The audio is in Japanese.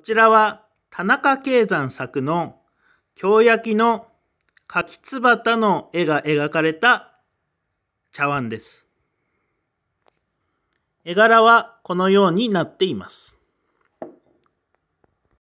こちらは田中圭山作の京焼の柿つばたの絵が描かれた茶碗です。絵柄はこのようになっています。